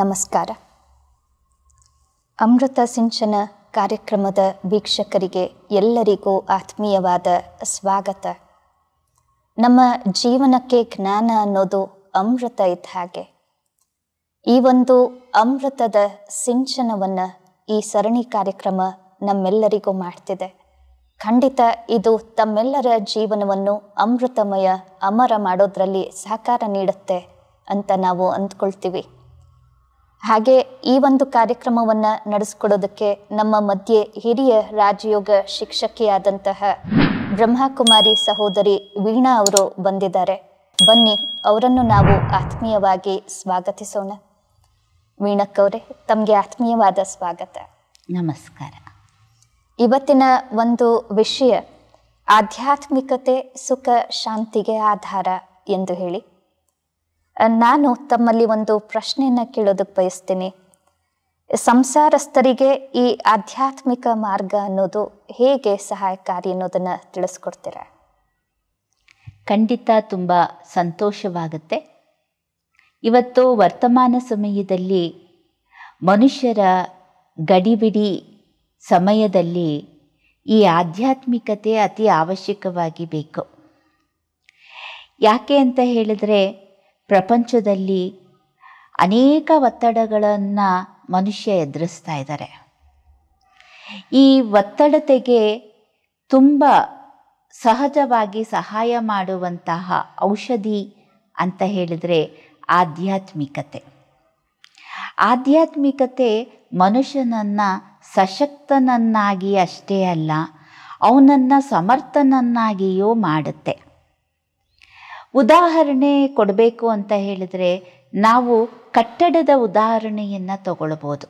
ನಮಸ್ಕಾರ ಅಮೃತ ಸಿಂಚನ ಕಾರ್ಯಕ್ರಮದ ವೀಕ್ಷಕರಿಗೆ ಎಲ್ಲರಿಗೂ ಆತ್ಮೀಯವಾದ ಸ್ವಾಗತ ನಮ್ಮ ಜೀವನಕ್ಕೆ ಜ್ಞಾನ ಅನ್ನೋದು ಅಮೃತ ಇದ್ದ ಹಾಗೆ ಈ ಒಂದು ಅಮೃತದ ಸಿಂಚನವನ್ನು ಈ ಸರಣಿ ಕಾರ್ಯಕ್ರಮ ನಮ್ಮೆಲ್ಲರಿಗೂ ಮಾಡ್ತಿದೆ ಖಂಡಿತ ಇದು ತಮ್ಮೆಲ್ಲರ ಜೀವನವನ್ನು ಅಮೃತಮಯ ಅಮರ ಮಾಡೋದ್ರಲ್ಲಿ ಸಹಕಾರ ನೀಡುತ್ತೆ ಅಂತ ನಾವು ಅಂದ್ಕೊಳ್ತೀವಿ ಹಾಗೆ ಈ ಒಂದು ಕಾರ್ಯಕ್ರಮವನ್ನ ನಡೆಸಿಕೊಡೋದಕ್ಕೆ ನಮ್ಮ ಮಧ್ಯೆ ಹಿರಿಯ ರಾಜಯೋಗ ಶಿಕ್ಷಕಿಯಾದಂತಹ ಬ್ರಹ್ಮಕುಮಾರಿ ಸಹೋದರಿ ವೀಣಾ ಅವರು ಬಂದಿದ್ದಾರೆ ಬನ್ನಿ ಅವರನ್ನು ನಾವು ಆತ್ಮೀಯವಾಗಿ ಸ್ವಾಗತಿಸೋಣ ವೀಣಕ್ಕವರೇ ತಮಗೆ ಆತ್ಮೀಯವಾದ ಸ್ವಾಗತ ನಮಸ್ಕಾರ ಇವತ್ತಿನ ಒಂದು ವಿಷಯ ಆಧ್ಯಾತ್ಮಿಕತೆ ಸುಖ ಶಾಂತಿಗೆ ಆಧಾರ ಎಂದು ಹೇಳಿ ನಾನು ತಮ್ಮಲ್ಲಿ ಒಂದು ಪ್ರಶ್ನೆಯನ್ನು ಕೇಳೋದಕ್ಕೆ ಬಯಸ್ತೀನಿ ಸಂಸಾರಸ್ಥರಿಗೆ ಈ ಆಧ್ಯಾತ್ಮಿಕ ಮಾರ್ಗ ಅನ್ನೋದು ಹೇಗೆ ಸಹಾಯಕಾರಿ ಅನ್ನೋದನ್ನು ತಿಳಿಸ್ಕೊಡ್ತೀರ ಖಂಡಿತ ತುಂಬ ಸಂತೋಷವಾಗುತ್ತೆ ಇವತ್ತು ವರ್ತಮಾನ ಸಮಯದಲ್ಲಿ ಮನುಷ್ಯರ ಗಡಿಬಿಡಿ ಸಮಯದಲ್ಲಿ ಈ ಆಧ್ಯಾತ್ಮಿಕತೆ ಅತಿ ಅವಶ್ಯಕವಾಗಿ ಬೇಕು ಯಾಕೆ ಅಂತ ಹೇಳಿದ್ರೆ ಪ್ರಪಂಚದಲ್ಲಿ ಅನೇಕ ಒತ್ತಡಗಳನ್ನು ಮನುಷ್ಯ ಎದುರಿಸ್ತಾ ಇದ್ದಾರೆ ಈ ಒತ್ತಡತೆಗೆ ತುಂಬ ಸಹಜವಾಗಿ ಸಹಾಯ ಮಾಡುವಂತಹ ಔಷಧಿ ಅಂತ ಹೇಳಿದರೆ ಆಧ್ಯಾತ್ಮಿಕತೆ ಆಧ್ಯಾತ್ಮಿಕತೆ ಮನುಷ್ಯನನ್ನು ಸಶಕ್ತನನ್ನಾಗಿ ಅಷ್ಟೇ ಅಲ್ಲ ಅವನನ್ನು ಸಮರ್ಥನನ್ನಾಗಿಯೂ ಮಾಡುತ್ತೆ ಉದಾಹರಣೆ ಕೊಡಬೇಕು ಅಂತ ಹೇಳಿದರೆ ನಾವು ಕಟ್ಟಡದ ಉದಾಹರಣೆಯನ್ನು ತಗೊಳ್ಬೋದು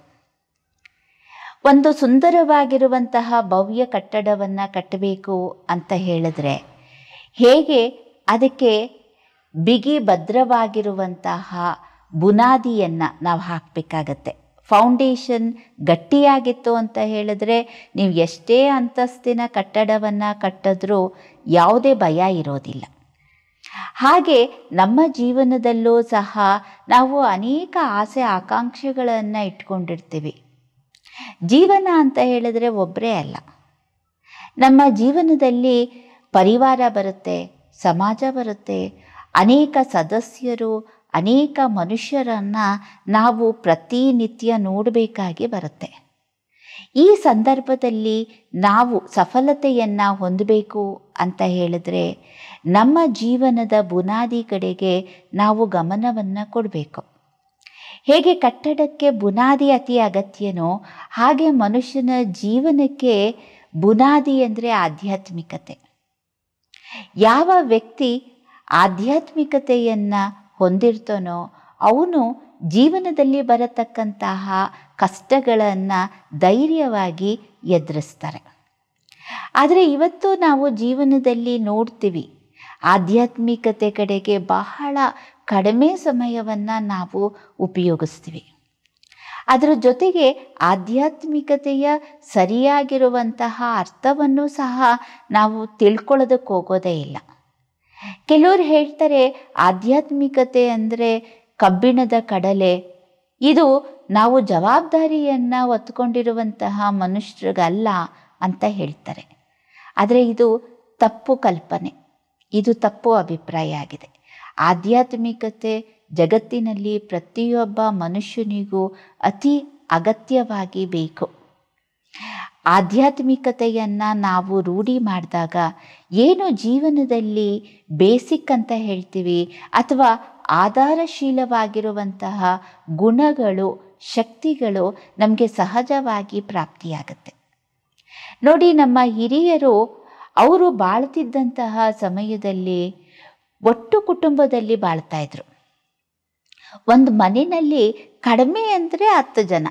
ಒಂದು ಸುಂದರವಾಗಿರುವಂತಹ ಭವ್ಯ ಕಟ್ಟಡವನ್ನು ಕಟ್ಟಬೇಕು ಅಂತ ಹೇಳಿದ್ರೆ ಹೇಗೆ ಅದಕ್ಕೆ ಬಿಗಿ ಭದ್ರವಾಗಿರುವಂತಹ ಬುನಾದಿಯನ್ನು ನಾವು ಹಾಕಬೇಕಾಗತ್ತೆ ಫೌಂಡೇಶನ್ ಗಟ್ಟಿಯಾಗಿತ್ತು ಅಂತ ಹೇಳಿದ್ರೆ ನೀವು ಎಷ್ಟೇ ಅಂತಸ್ತಿನ ಕಟ್ಟಡವನ್ನು ಕಟ್ಟಿದ್ರೂ ಯಾವುದೇ ಭಯ ಇರೋದಿಲ್ಲ ಹಾಗೆ ನಮ್ಮ ಜೀವನದಲ್ಲೂ ಸಹ ನಾವು ಅನೇಕ ಆಸೆ ಆಕಾಂಕ್ಷೆಗಳನ್ನು ಇಟ್ಕೊಂಡಿರ್ತೀವಿ ಜೀವನ ಅಂತ ಹೇಳಿದ್ರೆ ಒಬ್ಬರೇ ಅಲ್ಲ ನಮ್ಮ ಜೀವನದಲ್ಲಿ ಪರಿವಾರ ಬರುತ್ತೆ ಸಮಾಜ ಬರುತ್ತೆ ಅನೇಕ ಸದಸ್ಯರು ಅನೇಕ ಮನುಷ್ಯರನ್ನು ನಾವು ಪ್ರತಿನಿತ್ಯ ನೋಡಬೇಕಾಗಿ ಬರುತ್ತೆ ಈ ಸಂದರ್ಭದಲ್ಲಿ ನಾವು ಸಫಲತೆಯನ್ನು ಹೊಂದಬೇಕು ಅಂತ ಹೇಳಿದ್ರೆ ನಮ್ಮ ಜೀವನದ ಬುನಾದಿ ಕಡೆಗೆ ನಾವು ಗಮನವನ್ನು ಕೊಡಬೇಕು ಹೇಗೆ ಕಟ್ಟಡಕ್ಕೆ ಬುನಾದಿ ಅತಿ ಅಗತ್ಯನೋ ಹಾಗೆ ಮನುಷ್ಯನ ಜೀವನಕ್ಕೆ ಬುನಾದಿ ಅಂದರೆ ಆಧ್ಯಾತ್ಮಿಕತೆ ಯಾವ ವ್ಯಕ್ತಿ ಆಧ್ಯಾತ್ಮಿಕತೆಯನ್ನು ಹೊಂದಿರ್ತಾನೋ ಅವನು ಜೀವನದಲ್ಲಿ ಬರತಕ್ಕಂತಹ ಕಷ್ಟಗಳನ್ನು ಧೈರ್ಯವಾಗಿ ಎದುರಿಸ್ತಾರೆ ಆದರೆ ಇವತ್ತು ನಾವು ಜೀವನದಲ್ಲಿ ನೋಡ್ತೀವಿ ಆಧ್ಯಾತ್ಮಿಕತೆ ಕಡೆಗೆ ಬಹಳ ಕಡಿಮೆ ಸಮಯವನ್ನು ನಾವು ಉಪಯೋಗಿಸ್ತೀವಿ ಅದರ ಜೊತೆಗೆ ಆಧ್ಯಾತ್ಮಿಕತೆಯ ಸರಿಯಾಗಿರುವಂತಹ ಅರ್ಥವನ್ನು ಸಹ ನಾವು ತಿಳ್ಕೊಳ್ಳೋದಕ್ಕೆ ಹೋಗೋದೇ ಇಲ್ಲ ಕೆಲವರು ಹೇಳ್ತಾರೆ ಆಧ್ಯಾತ್ಮಿಕತೆ ಅಂದರೆ ಕಬ್ಬಿಣದ ಕಡಲೆ ಇದು ನಾವು ಜವಾಬ್ದಾರಿಯನ್ನು ಹೊತ್ಕೊಂಡಿರುವಂತಹ ಮನುಷ್ಯರಿಗಲ್ಲ ಅಂತ ಹೇಳ್ತಾರೆ ಆದರೆ ಇದು ತಪ್ಪು ಕಲ್ಪನೆ ಇದು ತಪ್ಪು ಅಭಿಪ್ರಾಯ ಆಗಿದೆ ಆಧ್ಯಾತ್ಮಿಕತೆ ಜಗತ್ತಿನಲ್ಲಿ ಪ್ರತಿಯೊಬ್ಬ ಮನುಷ್ಯನಿಗೂ ಅತಿ ಅಗತ್ಯವಾಗಿ ಬೇಕು ಆಧ್ಯಾತ್ಮಿಕತೆಯನ್ನು ನಾವು ರೂಢಿ ಮಾಡಿದಾಗ ಏನು ಜೀವನದಲ್ಲಿ ಬೇಸಿಕ್ ಅಂತ ಹೇಳ್ತೀವಿ ಅಥವಾ ಆಧಾರಶೀಲವಾಗಿರುವಂತಹ ಗುಣಗಳು ಶಕ್ತಿಗಳು ನಮಗೆ ಸಹಜವಾಗಿ ಪ್ರಾಪ್ತಿಯಾಗುತ್ತೆ ನೋಡಿ ನಮ್ಮ ಹಿರಿಯರು ಅವರು ಬಾಳ್ತಿದ್ದಂತಹ ಸಮಯದಲ್ಲಿ ಒಟ್ಟು ಕುಟುಂಬದಲ್ಲಿ ಬಾಳ್ತಾ ಇದ್ರು ಒಂದು ಮನೆಯಲ್ಲಿ ಕಡಿಮೆ ಅಂದರೆ ಹತ್ತು ಜನ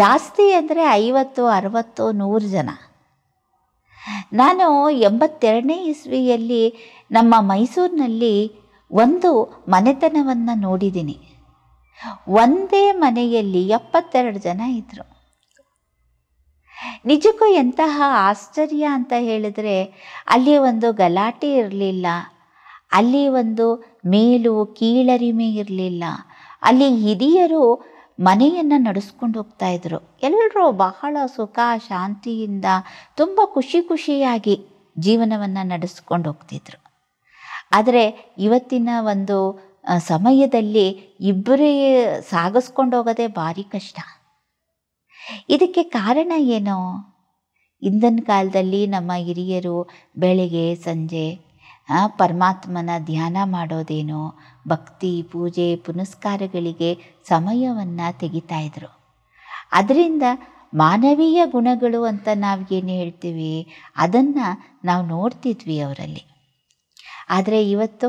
ಜಾಸ್ತಿ ಅಂದರೆ ಐವತ್ತು ಅರವತ್ತು ನೂರು ಜನ ನಾನು ಎಂಬತ್ತೆರಡನೇ ಇಸ್ವಿಯಲ್ಲಿ ನಮ್ಮ ಮೈಸೂರಿನಲ್ಲಿ ಒಂದು ಮನೆತನವನ್ನು ನೋಡಿದ್ದೀನಿ ಒಂದೇ ಮನೆಯಲ್ಲಿ ಎಪ್ಪತ್ತೆರಡು ಜನ ಇದ್ದರು ನಿಜಕ್ಕೂ ಎಂತಹ ಆಶ್ಚರ್ಯ ಅಂತ ಹೇಳಿದ್ರೆ ಅಲ್ಲಿ ಒಂದು ಗಲಾಟೆ ಇರಲಿಲ್ಲ ಅಲ್ಲಿ ಒಂದು ಮೇಲು ಕೀಳರಿಮೆ ಇರಲಿಲ್ಲ ಅಲ್ಲಿ ಹಿರಿಯರು ಮನೆಯನ್ನು ನಡೆಸ್ಕೊಂಡು ಹೋಗ್ತಾ ಇದ್ರು ಎಲ್ಲರೂ ಬಹಳ ಸುಖ ಶಾಂತಿಯಿಂದ ತುಂಬ ಖುಷಿ ಖುಷಿಯಾಗಿ ಜೀವನವನ್ನು ನಡೆಸ್ಕೊಂಡು ಹೋಗ್ತಿದ್ರು ಆದರೆ ಇವತ್ತಿನ ಒಂದು ಸಮಯದಲ್ಲಿ ಇಬ್ಬರೇ ಸಾಗಿಸ್ಕೊಂಡು ಹೋಗೋದೆ ಭಾರಿ ಕಷ್ಟ ಇದಕ್ಕೆ ಕಾರಣ ಏನು ಹಿಂದಿನ ಕಾಲದಲ್ಲಿ ನಮ್ಮ ಹಿರಿಯರು ಬೆಳಿಗ್ಗೆ ಸಂಜೆ ಪರಮಾತ್ಮನ ಧ್ಯಾನ ಮಾಡೋದೇನೋ ಭಕ್ತಿ ಪೂಜೆ ಪುನಸ್ಕಾರಗಳಿಗೆ ಸಮಯವನ್ನು ತೆಗಿತಾಯಿದ್ರು ಇದ್ರು ಅದರಿಂದ ಮಾನವೀಯ ಗುಣಗಳು ಅಂತ ನಾವು ಏನು ಹೇಳ್ತೀವಿ ಅದನ್ನು ನಾವು ನೋಡ್ತಿದ್ವಿ ಅವರಲ್ಲಿ ಆದರೆ ಇವತ್ತು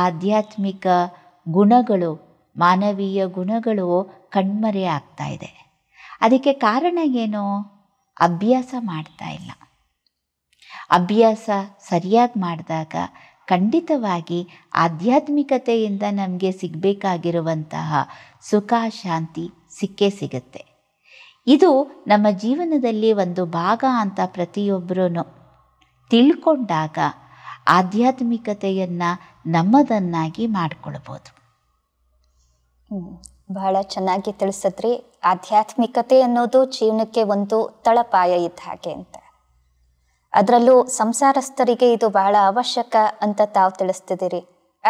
ಆಧ್ಯಾತ್ಮಿಕ ಗುಣಗಳು ಮಾನವೀಯ ಗುಣಗಳು ಕಣ್ಮರೆ ಆಗ್ತಾ ಇದೆ ಅದಕ್ಕೆ ಕಾರಣ ಏನು ಅಭ್ಯಾಸ ಮಾಡ್ತಾ ಇಲ್ಲ ಅಭ್ಯಾಸ ಸರಿಯಾಗಿ ಮಾಡಿದಾಗ ಖಂಡಿತವಾಗಿ ಆಧ್ಯಾತ್ಮಿಕತೆಯಿಂದ ನಮಗೆ ಸಿಗಬೇಕಾಗಿರುವಂತಹ ಸುಖ ಶಾಂತಿ ಸಿಕ್ಕೇ ಸಿಗುತ್ತೆ ಇದು ನಮ್ಮ ಜೀವನದಲ್ಲಿ ಒಂದು ಭಾಗ ಅಂತ ಪ್ರತಿಯೊಬ್ಬರೂ ತಿಳ್ಕೊಂಡಾಗ ಆಧ್ಯಾತ್ಮಿಕತೆಯನ್ನು ನಮ್ಮದನ್ನಾಗಿ ಮಾಡಿಕೊಳ್ಬೋದು ಬಹಳ ಚೆನ್ನಾಗಿ ತಿಳಿಸಿದ್ರಿ ಆಧ್ಯಾತ್ಮಿಕತೆ ಅನ್ನೋದು ಜೀವನಕ್ಕೆ ಒಂದು ತಳಪಾಯ ಇದ್ದ ಹಾಗೆ ಅಂತ ಅದರಲ್ಲೂ ಸಂಸಾರಸ್ಥರಿಗೆ ಇದು ಬಹಳ ಅವಶ್ಯಕ ಅಂತ ತಾವು ತಿಳಿಸ್ತಿದ್ದೀರಿ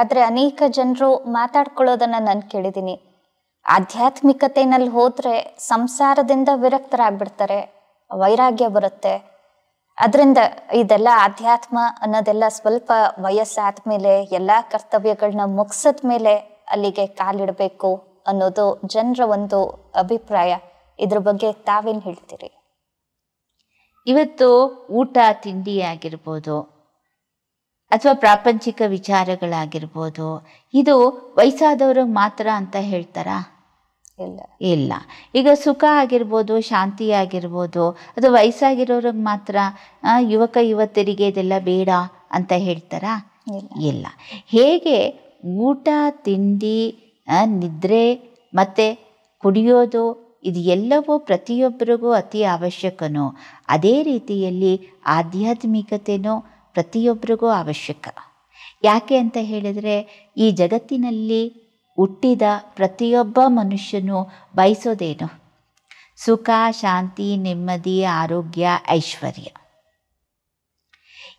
ಆದರೆ ಅನೇಕ ಜನರು ಮಾತಾಡ್ಕೊಳ್ಳೋದನ್ನು ನಾನು ಕೇಳಿದ್ದೀನಿ ಆಧ್ಯಾತ್ಮಿಕತೆನಲ್ಲಿ ಹೋದರೆ ಸಂಸಾರದಿಂದ ವಿರಕ್ತರಾಗ್ಬಿಡ್ತಾರೆ ವೈರಾಗ್ಯ ಬರುತ್ತೆ ಅದರಿಂದ ಇದೆಲ್ಲ ಆಧ್ಯಾತ್ಮ ಅನ್ನೋದೆಲ್ಲ ಸ್ವಲ್ಪ ವಯಸ್ಸಾದ ಮೇಲೆ ಎಲ್ಲ ಕರ್ತವ್ಯಗಳನ್ನ ಮುಗಿಸದ ಮೇಲೆ ಅಲ್ಲಿಗೆ ಕಾಲಿಡಬೇಕು ಅನ್ನೋದು ಜನರ ಒಂದು ಅಭಿಪ್ರಾಯ ಇದ್ರ ಬಗ್ಗೆ ತಾವೇನು ಹೇಳ್ತೀರಿ ಇವತ್ತು ಊಟ ತಿಂಡಿ ಆಗಿರ್ಬೋದು ಅಥವಾ ಪ್ರಾಪಂಚಿಕ ವಿಚಾರಗಳಾಗಿರ್ಬೋದು ಇದು ವಯಸ್ಸಾದವರು ಮಾತ್ರ ಅಂತ ಹೇಳ್ತಾರಾ ಇಲ್ಲ ಈಗ ಸುಖ ಆಗಿರ್ಬೋದು ಶಾಂತಿ ಆಗಿರ್ಬೋದು ಅದು ವಯಸ್ಸಾಗಿರೋರಿಗೆ ಮಾತ್ರ ಯುವಕ ಯುವತಿಯರಿಗೆ ಇದೆಲ್ಲ ಬೇಡ ಅಂತ ಹೇಳ್ತಾರಾ ಇಲ್ಲ ಹೇಗೆ ಊಟ ತಿಂಡಿ ನಿದ್ರೆ ಮತ್ತು ಕುಡಿಯೋದು ಇದು ಎಲ್ಲವೂ ಪ್ರತಿಯೊಬ್ಬರಿಗೂ ಅತಿ ಅವಶ್ಯಕನೋ ಅದೇ ರೀತಿಯಲ್ಲಿ ಆಧ್ಯಾತ್ಮಿಕತೆಯೂ ಪ್ರತಿಯೊಬ್ಬರಿಗೂ ಅವಶ್ಯಕ ಯಾಕೆ ಅಂತ ಹೇಳಿದರೆ ಈ ಜಗತ್ತಿನಲ್ಲಿ ಹುಟ್ಟಿದ ಪ್ರತಿಯೊಬ್ಬ ಮನುಷ್ಯನು ಬಯಸೋದೇನು ಸುಖ ಶಾಂತಿ ನೆಮ್ಮದಿ ಆರೋಗ್ಯ ಐಶ್ವರ್ಯ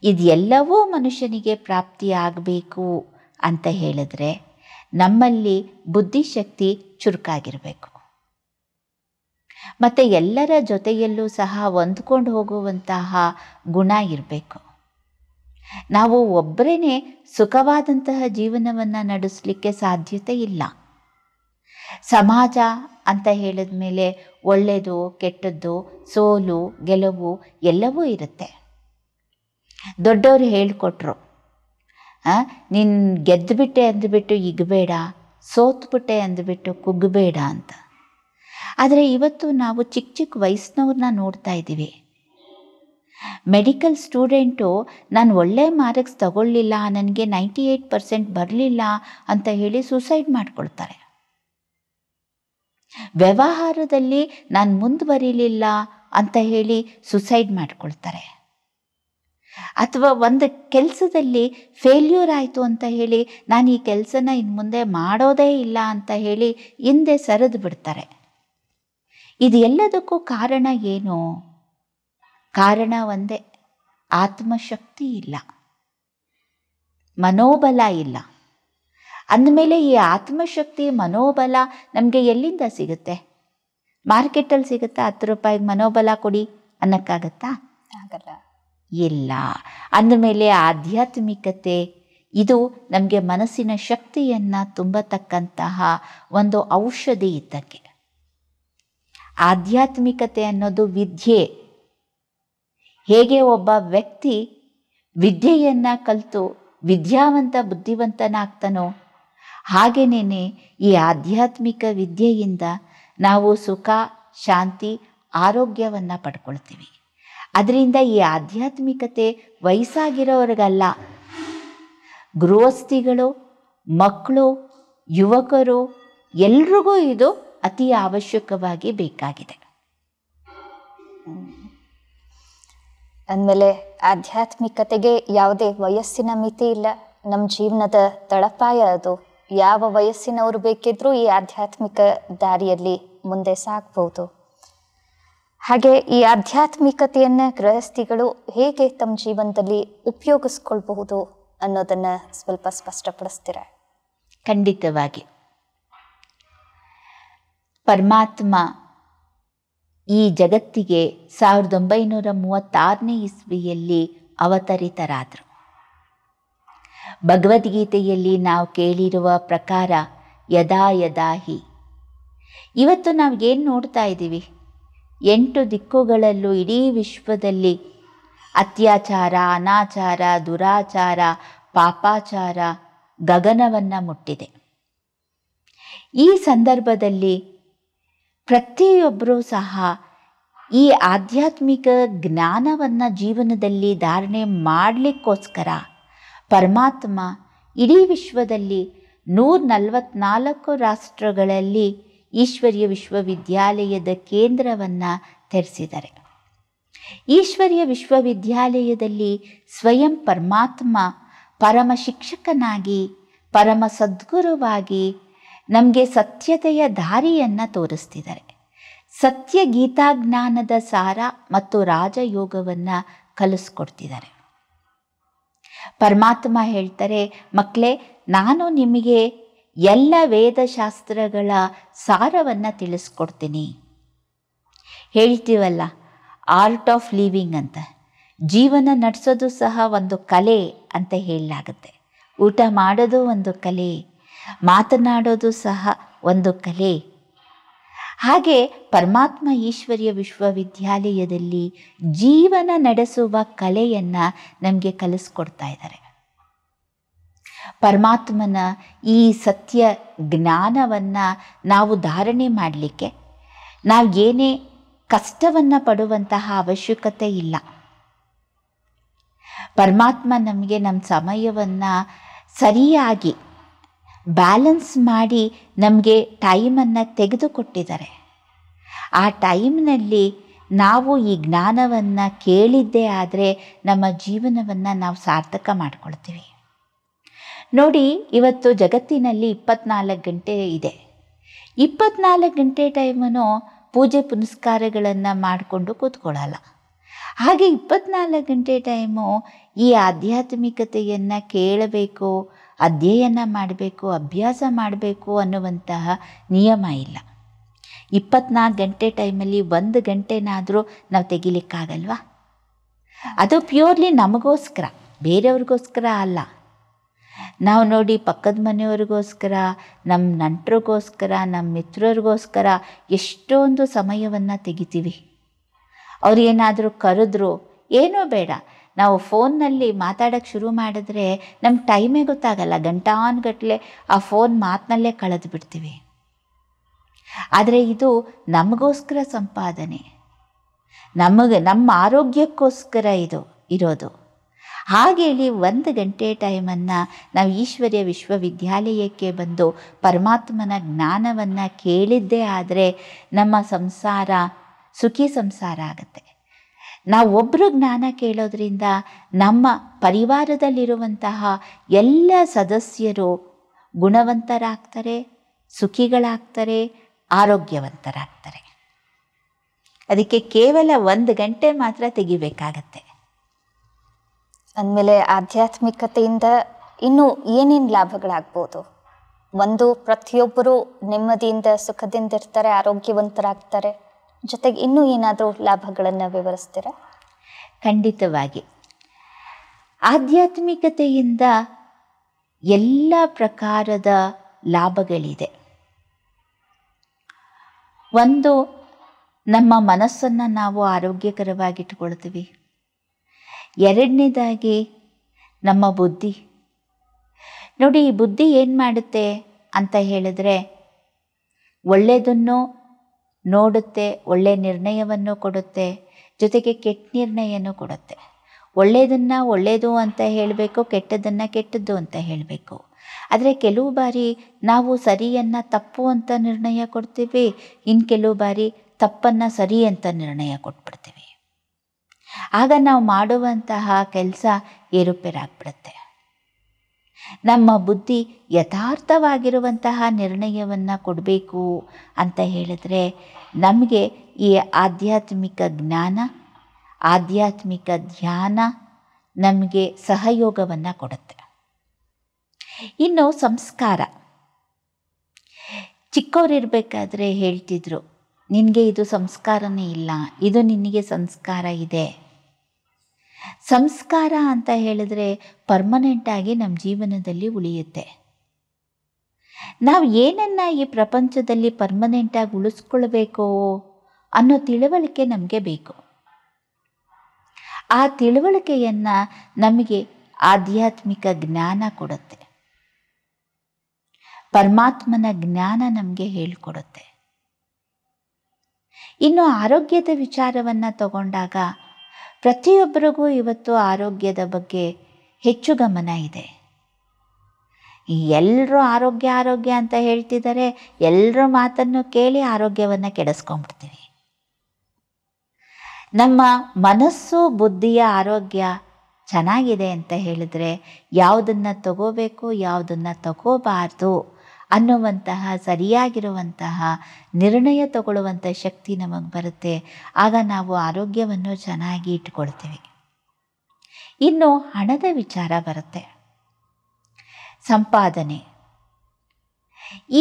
ಇದೆಲ್ಲವೂ ಮನುಷ್ಯನಿಗೆ ಪ್ರಾಪ್ತಿಯಾಗಬೇಕು ಅಂತ ಹೇಳಿದ್ರೆ ನಮ್ಮಲ್ಲಿ ಬುದ್ಧಿಶಕ್ತಿ ಚುರುಕಾಗಿರಬೇಕು ಮತ್ತು ಎಲ್ಲರ ಜೊತೆಯಲ್ಲೂ ಸಹ ಹೊಂದ್ಕೊಂಡು ಹೋಗುವಂತಹ ಗುಣ ಇರಬೇಕು ನಾವು ಒಬ್ಬರೇ ಸುಖವಾದಂತಹ ಜೀವನವನ್ನು ನಡೆಸಲಿಕ್ಕೆ ಸಾಧ್ಯತೆ ಇಲ್ಲ ಸಮಾಜ ಅಂತ ಹೇಳಿದ ಮೇಲೆ ಒಳ್ಳೆಯದು ಕೆಟ್ಟದ್ದು ಸೋಲು ಗೆಲುವು ಎಲ್ಲವೂ ಇರುತ್ತೆ ದೊಡ್ಡವರು ಹೇಳಿಕೊಟ್ರು ನೀನು ಗೆದ್ದುಬಿಟ್ಟೆ ಅಂದ್ಬಿಟ್ಟು ಇಗಬೇಡ ಸೋತ್ಬಿಟ್ಟೆ ಅಂದ್ಬಿಟ್ಟು ಕುಗ್ಗಬೇಡ ಅಂತ ಆದರೆ ಇವತ್ತು ನಾವು ಚಿಕ್ಕ ಚಿಕ್ಕ ವಯಸ್ಸಿನವ್ರನ್ನ ನೋಡ್ತಾ ಇದ್ದೀವಿ ಮೆಡಿಕಲ್ ಸ್ಟೂಡೆಂಟು ನಾನು ಒಳ್ಳೆ ಮಾರ್ಕ್ಸ್ ತಗೊಳ್ಳಿಲ್ಲ ನನಗೆ ನೈಂಟಿ ಏಯ್ಟ್ ಪರ್ಸೆಂಟ್ ಬರಲಿಲ್ಲ ಅಂತ ಹೇಳಿ ಸೂಸೈಡ್ ಮಾಡ್ಕೊಳ್ತಾರೆ ವ್ಯವಹಾರದಲ್ಲಿ ನಾನು ಮುಂದೆ ಬರೀಲಿಲ್ಲ ಅಂತ ಹೇಳಿ ಸೂಸೈಡ್ ಮಾಡ್ಕೊಳ್ತಾರೆ ಅಥವಾ ಒಂದು ಕೆಲಸದಲ್ಲಿ ಫೇಲ್ಯೂರ್ ಆಯಿತು ಅಂತ ಹೇಳಿ ನಾನು ಈ ಕೆಲಸನ ಇನ್ನು ಮುಂದೆ ಮಾಡೋದೇ ಇಲ್ಲ ಅಂತ ಹೇಳಿ ಹಿಂದೆ ಸರಿದು ಬಿಡ್ತಾರೆ ಇದೆಲ್ಲದಕ್ಕೂ ಕಾರಣ ಏನು ಕಾರಣ ಒಂದೇ ಆತ್ಮಶಕ್ತಿ ಇಲ್ಲ ಮನೋಬಲ ಇಲ್ಲ ಅಂದಮೇಲೆ ಈ ಆತ್ಮಶಕ್ತಿ ಮನೋಬಲ ನಮಗೆ ಎಲ್ಲಿಂದ ಸಿಗುತ್ತೆ ಮಾರ್ಕೆಟಲ್ಲಿ ಸಿಗುತ್ತಾ ಹತ್ತು ರೂಪಾಯಿಗೆ ಮನೋಬಲ ಕೊಡಿ ಅನ್ನೋಕ್ಕಾಗತ್ತಾ ಆಗಲ್ಲ ಇಲ್ಲ ಅಂದಮೇಲೆ ಆಧ್ಯಾತ್ಮಿಕತೆ ಇದು ನಮಗೆ ಮನಸ್ಸಿನ ಶಕ್ತಿಯನ್ನು ತುಂಬತಕ್ಕಂತಹ ಒಂದು ಔಷಧಿ ಇದ್ದಕ್ಕೆ ಆಧ್ಯಾತ್ಮಿಕತೆ ಅನ್ನೋದು ವಿದ್ಯೆ ಹೇಗೆ ಒಬ್ಬ ವ್ಯಕ್ತಿ ವಿದ್ಯೆಯನ್ನು ಕಲಿತು ವಿದ್ಯಾವಂತ ಬುದ್ಧಿವಂತನಾಗ್ತಾನೋ ಹಾಗೇನೇ ಈ ಆಧ್ಯಾತ್ಮಿಕ ವಿದ್ಯೆಯಿಂದ ನಾವು ಸುಖ ಶಾಂತಿ ಆರೋಗ್ಯವನ್ನು ಪಡ್ಕೊಳ್ತೀವಿ ಅದರಿಂದ ಈ ಆಧ್ಯಾತ್ಮಿಕತೆ ವಯಸ್ಸಾಗಿರೋರಿಗಲ್ಲ ಗೃಹಸ್ಥಿಗಳು ಮಕ್ಕಳು ಯುವಕರು ಎಲ್ರಿಗೂ ಇದು ಅತಿ ಅವಶ್ಯಕವಾಗಿ ಬೇಕಾಗಿದೆ ಅಂದಮೇಲೆ ಆಧ್ಯಾತ್ಮಿಕತೆಗೆ ಯಾವುದೇ ವಯಸ್ಸಿನ ಮಿತಿ ಇಲ್ಲ ನಮ್ಮ ಜೀವನದ ತಳಪಾಯ ಅದು ಯಾವ ವಯಸ್ಸಿನವರು ಬೇಕಿದ್ರೂ ಈ ಆಧ್ಯಾತ್ಮಿಕ ದಾರಿಯಲ್ಲಿ ಮುಂದೆ ಸಾಕ್ಬಹುದು ಹಾಗೆ ಈ ಆಧ್ಯಾತ್ಮಿಕತೆಯನ್ನು ಗೃಹಸ್ಥಿಗಳು ಹೇಗೆ ತಮ್ಮ ಜೀವನದಲ್ಲಿ ಉಪಯೋಗಿಸ್ಕೊಳ್ಬಹುದು ಅನ್ನೋದನ್ನ ಸ್ವಲ್ಪ ಸ್ಪಷ್ಟಪಡಿಸ್ತೀರ ಖಂಡಿತವಾಗಿ ಪರಮಾತ್ಮ ಈ ಜಗತ್ತಿಗೆ ಸಾವಿರದ ಒಂಬೈನೂರ ಮೂವತ್ತಾರನೇ ಇಸ್ವಿಯಲ್ಲಿ ಅವತರಿತರಾದರು ಭಗವದ್ಗೀತೆಯಲ್ಲಿ ನಾವು ಕೇಳಿರುವ ಪ್ರಕಾರ ಯದಾ ಯದಾ ಹಿ ಇವತ್ತು ನಾವು ಏನು ನೋಡ್ತಾ ಇದ್ದೀವಿ ಎಂಟು ದಿಕ್ಕುಗಳಲ್ಲೂ ಇಡೀ ವಿಶ್ವದಲ್ಲಿ ಅತ್ಯಾಚಾರ ಅನಾಚಾರ ದುರಾಚಾರ ಪಾಪಾಚಾರ ಗಗನವನ್ನು ಮುಟ್ಟಿದೆ ಈ ಸಂದರ್ಭದಲ್ಲಿ ಪ್ರತಿಯೊಬ್ಬರೂ ಸಹ ಈ ಆಧ್ಯಾತ್ಮಿಕ ಜ್ಞಾನವನ್ನು ಜೀವನದಲ್ಲಿ ಧಾರಣೆ ಮಾಡಲಿಕ್ಕೋಸ್ಕರ ಪರಮಾತ್ಮ ಇಡೀ ವಿಶ್ವದಲ್ಲಿ ನೂರ ನಲವತ್ನಾಲ್ಕು ರಾಷ್ಟ್ರಗಳಲ್ಲಿ ಈಶ್ವರ್ಯ ವಿಶ್ವವಿದ್ಯಾಲಯದ ಕೇಂದ್ರವನ್ನು ತೆರೆಸಿದ್ದಾರೆ ಈಶ್ವರ್ಯ ವಿಶ್ವವಿದ್ಯಾಲಯದಲ್ಲಿ ಸ್ವಯಂ ಪರಮಾತ್ಮ ಪರಮ ಶಿಕ್ಷಕನಾಗಿ ಪರಮ ಸದ್ಗುರುವಾಗಿ ನಮಗೆ ಸತ್ಯತೆಯ ದಾರಿಯನ್ನು ತೋರಿಸ್ತಿದ್ದಾರೆ ಸತ್ಯ ಗೀತಾಜ್ಞಾನದ ಸಾರ ಮತ್ತು ರಾಜಯೋಗವನ್ನು ಕಲಿಸ್ಕೊಡ್ತಿದ್ದಾರೆ ಪರಮಾತ್ಮ ಹೇಳ್ತಾರೆ ಮಕ್ಕಳೇ ನಾನು ನಿಮಗೆ ಎಲ್ಲ ವೇದಶಾಸ್ತ್ರಗಳ ಸಾರವನ್ನು ತಿಳಿಸ್ಕೊಡ್ತೀನಿ ಹೇಳ್ತೀವಲ್ಲ ಆರ್ಟ್ ಆಫ್ ಲಿವಿಂಗ್ ಅಂತ ಜೀವನ ನಡೆಸೋದು ಸಹ ಒಂದು ಕಲೆ ಅಂತ ಹೇಳಲಾಗುತ್ತೆ ಊಟ ಮಾಡೋದು ಒಂದು ಕಲೆ ಮಾತನಾಡೋದು ಸಹ ಒಂದು ಕಲೆ ಹಾಗೆ ಪರಮಾತ್ಮ ಈಶ್ವರ್ಯ ವಿಶ್ವವಿದ್ಯಾಲಯದಲ್ಲಿ ಜೀವನ ನಡೆಸುವ ಕಲೆಯನ್ನು ನಮಗೆ ಕಲಿಸ್ಕೊಡ್ತಾ ಇದ್ದಾರೆ ಪರಮಾತ್ಮನ ಈ ಸತ್ಯ ಜ್ಞಾನವನ್ನು ನಾವು ಧಾರಣೆ ಮಾಡಲಿಕ್ಕೆ ನಾವು ಏನೇ ಕಷ್ಟವನ್ನು ಪಡುವಂತಹ ಅವಶ್ಯಕತೆ ಇಲ್ಲ ಪರಮಾತ್ಮ ನಮಗೆ ನಮ್ಮ ಸಮಯವನ್ನು ಸರಿಯಾಗಿ ಬ್ಯಾಲೆನ್ಸ್ ಮಾಡಿ ನಮಗೆ ಟೈಮನ್ನು ತೆಗೆದುಕೊಟ್ಟಿದ್ದಾರೆ ಆ ಟೈಮ್ನಲ್ಲಿ ನಾವು ಈ ಜ್ಞಾನವನ್ನು ಕೇಳಿದ್ದೇ ಆದರೆ ನಮ್ಮ ಜೀವನವನ್ನು ನಾವು ಸಾರ್ಥಕ ಮಾಡಿಕೊಳ್ತೀವಿ ನೋಡಿ ಇವತ್ತು ಜಗತ್ತಿನಲ್ಲಿ ಇಪ್ಪತ್ನಾಲ್ಕು ಗಂಟೆ ಇದೆ ಇಪ್ಪತ್ನಾಲ್ಕು ಗಂಟೆ ಟೈಮನ್ನು ಪೂಜೆ ಪುನಸ್ಕಾರಗಳನ್ನು ಮಾಡಿಕೊಂಡು ಕೂತ್ಕೊಳ್ಳಲ್ಲ ಹಾಗೆ ಇಪ್ಪತ್ನಾಲ್ಕು ಗಂಟೆ ಟೈಮು ಈ ಆಧ್ಯಾತ್ಮಿಕತೆಯನ್ನು ಕೇಳಬೇಕು ಅಧ್ಯಯನ ಮಾಡಬೇಕು ಅಭ್ಯಾಸ ಮಾಡಬೇಕು ಅನ್ನುವಂತಹ ನಿಯಮ ಇಲ್ಲ ಇಪ್ಪತ್ನಾಲ್ಕು ಗಂಟೆ ಟೈಮಲ್ಲಿ ಒಂದು ಗಂಟೆನಾದರೂ ನಾವು ತೆಗಿಲಿಕ್ಕಾಗಲ್ವಾ ಅದು ಪ್ಯೂರ್ಲಿ ನಮಗೋಸ್ಕರ ಬೇರೆಯವ್ರಿಗೋಸ್ಕರ ಅಲ್ಲ ನಾವು ನೋಡಿ ಪಕ್ಕದ ಮನೆಯವ್ರಿಗೋಸ್ಕರ ನಮ್ಮ ನಂಟರಿಗೋಸ್ಕರ ನಮ್ಮ ಮಿತ್ರರಿಗೋಸ್ಕರ ಎಷ್ಟೊಂದು ಸಮಯವನ್ನು ತೆಗಿತೀವಿ ಅವ್ರು ಏನಾದರೂ ಕರೆದ್ರು ಏನೂ ಬೇಡ ನಾವು ಫೋನ್ನಲ್ಲಿ ಮಾತಾಡೋಕ್ಕೆ ಶುರು ಮಾಡಿದ್ರೆ ನಮ್ಗೆ ಟೈಮೇ ಗೊತ್ತಾಗಲ್ಲ ಗಂಟಾನ್ಗಟ್ಟಲೆ ಆ ಫೋನ್ ಮಾತಿನಲ್ಲೇ ಕಳೆದು ಬಿಡ್ತೀವಿ ಆದರೆ ಇದು ನಮಗೋಸ್ಕರ ಸಂಪಾದನೆ ನಮಗೆ ನಮ್ಮ ಆರೋಗ್ಯಕ್ಕೋಸ್ಕರ ಇದು ಇರೋದು ಹಾಗೇಳಿ ಒಂದು ಗಂಟೆ ಟೈಮನ್ನು ನಾವು ಈಶ್ವರ್ಯ ವಿಶ್ವವಿದ್ಯಾಲಯಕ್ಕೆ ಬಂದು ಪರಮಾತ್ಮನ ಜ್ಞಾನವನ್ನು ಕೇಳಿದ್ದೇ ಆದರೆ ನಮ್ಮ ಸಂಸಾರ ಸುಖಿ ಸಂಸಾರ ಆಗುತ್ತೆ ನಾವು ಒಬ್ಬರು ಜ್ಞಾನ ಕೇಳೋದ್ರಿಂದ ನಮ್ಮ ಪರಿವಾರದಲ್ಲಿರುವಂತಹ ಎಲ್ಲ ಸದಸ್ಯರು ಗುಣವಂತರಾಗ್ತಾರೆ ಸುಖಿಗಳಾಗ್ತಾರೆ ಆರೋಗ್ಯವಂತರಾಗ್ತಾರೆ ಅದಕ್ಕೆ ಕೇವಲ ಒಂದು ಗಂಟೆ ಮಾತ್ರ ತೆಗಿಬೇಕಾಗತ್ತೆ ಅಂದಮೇಲೆ ಆಧ್ಯಾತ್ಮಿಕತೆಯಿಂದ ಇನ್ನು ಏನೇನು ಲಾಭಗಳಾಗ್ಬೋದು ಒಂದು ಪ್ರತಿಯೊಬ್ಬರು ನೆಮ್ಮದಿಯಿಂದ ಸುಖದಿಂದ ಇರ್ತಾರೆ ಆರೋಗ್ಯವಂತರಾಗ್ತಾರೆ ಜೊತೆಗೆ ಇನ್ನೂ ಏನಾದರೂ ಲಾಭಗಳನ್ನು ವಿವರಿಸ್ತೀರಾ ಖಂಡಿತವಾಗಿ ಆಧ್ಯಾತ್ಮಿಕತೆಯಿಂದ ಎಲ್ಲ ಪ್ರಕಾರದ ಲಾಭಗಳಿದೆ ಒಂದು ನಮ್ಮ ಮನಸ್ಸನ್ನು ನಾವು ಆರೋಗ್ಯಕರವಾಗಿಟ್ಟುಕೊಳ್ತೀವಿ ಎರಡನೇದಾಗಿ ನಮ್ಮ ಬುದ್ಧಿ ನೋಡಿ ಈ ಬುದ್ಧಿ ಏನು ಮಾಡುತ್ತೆ ಅಂತ ಹೇಳಿದ್ರೆ ಒಳ್ಳೆಯದನ್ನು ನೋಡುತ್ತೆ ಒಳ್ಳೆ ನಿರ್ಣಯವನ್ನು ಕೊಡುತ್ತೆ ಜೊತೆಗೆ ಕೆಟ್ಟ ನಿರ್ಣಯನೂ ಕೊಡುತ್ತೆ ಒಳ್ಳೆಯದನ್ನು ಒಳ್ಳೆಯದು ಅಂತ ಹೇಳಬೇಕು ಕೆಟ್ಟದನ್ನು ಕೆಟ್ಟದ್ದು ಅಂತ ಹೇಳಬೇಕು ಆದರೆ ಕೆಲವು ಬಾರಿ ನಾವು ಸರಿಯನ್ನು ತಪ್ಪು ಅಂತ ನಿರ್ಣಯ ಕೊಡ್ತೀವಿ ಇನ್ನು ಕೆಲವು ಬಾರಿ ತಪ್ಪನ್ನು ಸರಿ ಅಂತ ನಿರ್ಣಯ ಕೊಟ್ಬಿಡ್ತೀವಿ ಆಗ ನಾವು ಮಾಡುವಂತಹ ಕೆಲಸ ಏರುಪೇರಾಗ್ಬಿಡುತ್ತೆ ನಮ್ಮ ಬುದ್ಧಿ ಯಥಾರ್ಥವಾಗಿರುವಂತಹ ನಿರ್ಣಯವನ್ನು ಕೊಡಬೇಕು ಅಂತ ಹೇಳಿದ್ರೆ ನಮಗೆ ಈ ಆಧ್ಯಾತ್ಮಿಕ ಜ್ಞಾನ ಆಧ್ಯಾತ್ಮಿಕ ಧ್ಯಾನ ನಮಗೆ ಸಹಯೋಗವನ್ನು ಕೊಡುತ್ತೆ ಇನ್ನು ಸಂಸ್ಕಾರ ಚಿಕ್ಕವರಿರಬೇಕಾದ್ರೆ ಹೇಳ್ತಿದ್ರು ನಿನಗೆ ಇದು ಸಂಸ್ಕಾರನೇ ಇಲ್ಲ ಇದು ನಿನಗೆ ಸಂಸ್ಕಾರ ಇದೆ ಸಂಸ್ಕಾರ ಅಂತ ಹೇಳಿದ್ರೆ ಪರ್ಮನೆಂಟಾಗಿ ನಮ್ಮ ಜೀವನದಲ್ಲಿ ಉಳಿಯುತ್ತೆ ನಾವು ಏನನ್ನ ಈ ಪ್ರಪಂಚದಲ್ಲಿ ಪರ್ಮನೆಂಟಾಗಿ ಉಳಿಸ್ಕೊಳ್ಬೇಕು ಅನ್ನೋ ತಿಳುವಳಿಕೆ ನಮಗೆ ಬೇಕು ಆ ತಿಳುವಳಿಕೆಯನ್ನ ನಮಗೆ ಆಧ್ಯಾತ್ಮಿಕ ಜ್ಞಾನ ಕೊಡುತ್ತೆ ಪರಮಾತ್ಮನ ಜ್ಞಾನ ನಮಗೆ ಹೇಳಿಕೊಡುತ್ತೆ ಇನ್ನು ಆರೋಗ್ಯದ ವಿಚಾರವನ್ನ ತಗೊಂಡಾಗ ಪ್ರತಿಯೊಬ್ಬರಿಗೂ ಇವತ್ತು ಆರೋಗ್ಯದ ಬಗ್ಗೆ ಹೆಚ್ಚು ಗಮನ ಇದೆ ಎಲ್ಲರೂ ಆರೋಗ್ಯ ಆರೋಗ್ಯ ಅಂತ ಹೇಳ್ತಿದ್ದಾರೆ ಎಲ್ಲರ ಮಾತನ್ನು ಕೇಳಿ ಆರೋಗ್ಯವನ್ನು ಕೆಡಿಸ್ಕೊಂಡ್ಬಿಡ್ತೀವಿ ನಮ್ಮ ಮನಸ್ಸು ಬುದ್ಧಿಯ ಆರೋಗ್ಯ ಚೆನ್ನಾಗಿದೆ ಅಂತ ಹೇಳಿದರೆ ಯಾವುದನ್ನು ತಗೋಬೇಕು ಯಾವುದನ್ನು ತಗೋಬಾರ್ದು ಅನ್ನುವಂತಹ ಸರಿಯಾಗಿರುವಂತಹ ನಿರ್ಣಯ ತಗೊಳ್ಳುವಂಥ ಶಕ್ತಿ ನಮಗೆ ಬರುತ್ತೆ ಆಗ ನಾವು ಆರೋಗ್ಯವನ್ನು ಚೆನ್ನಾಗಿ ಇಟ್ಕೊಳ್ತೀವಿ ಇನ್ನು ಹಣದ ವಿಚಾರ ಬರುತ್ತೆ ಸಂಪಾದನೆ